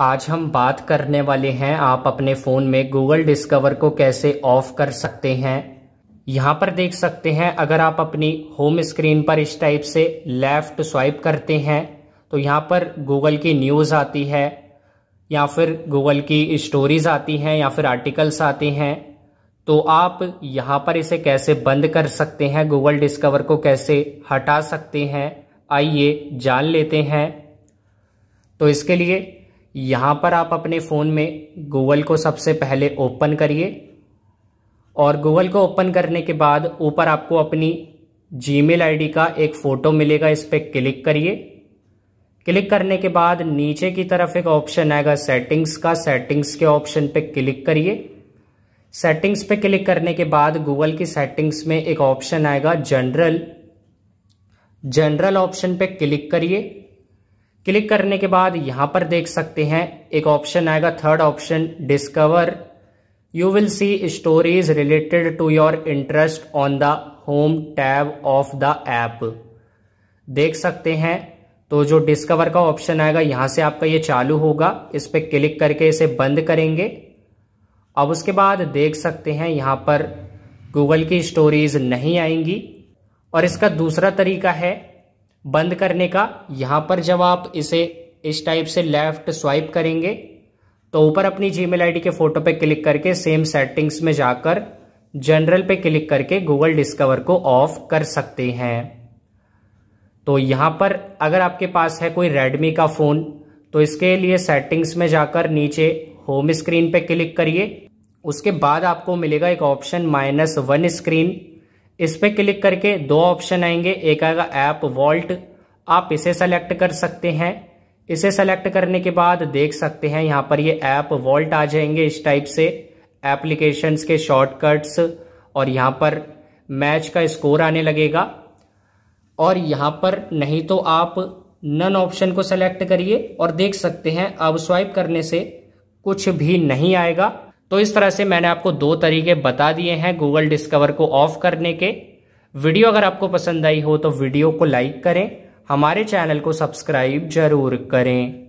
आज हम बात करने वाले हैं आप अपने फ़ोन में गूगल डिस्कवर को कैसे ऑफ कर सकते हैं यहां पर देख सकते हैं अगर आप अपनी होम स्क्रीन पर इस टाइप से लेफ़्ट स्वाइप करते हैं तो यहाँ पर गूगल की न्यूज़ आती है या फिर गूगल की स्टोरीज आती हैं या फिर आर्टिकल्स आते हैं तो आप यहाँ पर इसे कैसे बंद कर सकते हैं गूगल डिस्कवर को कैसे हटा सकते हैं आइए जान लेते हैं तो इसके लिए यहाँ पर आप अपने फ़ोन में गूगल को सबसे पहले ओपन करिए और गूगल को ओपन करने के बाद ऊपर आपको अपनी जीमेल आईडी का एक फ़ोटो मिलेगा इस पर क्लिक करिए क्लिक करने के बाद नीचे की तरफ एक ऑप्शन आएगा सेटिंग्स का सेटिंग्स के ऑप्शन पे क्लिक करिए सेटिंग्स पे क्लिक करने के बाद गूगल की सेटिंग्स में एक ऑप्शन आएगा जनरल जनरल ऑप्शन पे क्लिक करिए क्लिक करने के बाद यहां पर देख सकते हैं एक ऑप्शन आएगा third option discover you will see stories related to your interest on the home tab of the app देख सकते हैं तो जो डिस्कवर का ऑप्शन आएगा यहां से आपका ये चालू होगा इस पर क्लिक करके इसे बंद करेंगे अब उसके बाद देख सकते हैं यहाँ पर गूगल की स्टोरीज नहीं आएंगी और इसका दूसरा तरीका है बंद करने का यहां पर जब आप इसे इस टाइप से लेफ्ट स्वाइप करेंगे तो ऊपर अपनी जीमेल आईडी के फोटो पे क्लिक करके सेम सेटिंग्स में जाकर जनरल पे क्लिक करके गूगल डिस्कवर को ऑफ कर सकते हैं तो यहां पर अगर आपके पास है कोई रेडमी का फ़ोन तो इसके लिए सेटिंग्स में जाकर नीचे होम स्क्रीन पे क्लिक करिए उसके बाद आपको मिलेगा एक ऑप्शन माइनस वन स्क्रीन इस पर क्लिक करके दो ऑप्शन आएंगे एक आएगा ऐप वॉल्ट आप इसे सेलेक्ट कर सकते हैं इसे सेलेक्ट करने के बाद देख सकते हैं यहाँ पर ये ऐप वॉल्ट आ जाएंगे इस टाइप से एप्लीकेशंस के शॉर्टकट्स और यहाँ पर मैच का स्कोर आने लगेगा और यहाँ पर नहीं तो आप नन ऑप्शन को सेलेक्ट करिए और देख सकते हैं अब स्वाइप करने से कुछ भी नहीं आएगा तो इस तरह से मैंने आपको दो तरीके बता दिए हैं गूगल डिस्कवर को ऑफ करने के वीडियो अगर आपको पसंद आई हो तो वीडियो को लाइक करें हमारे चैनल को सब्सक्राइब जरूर करें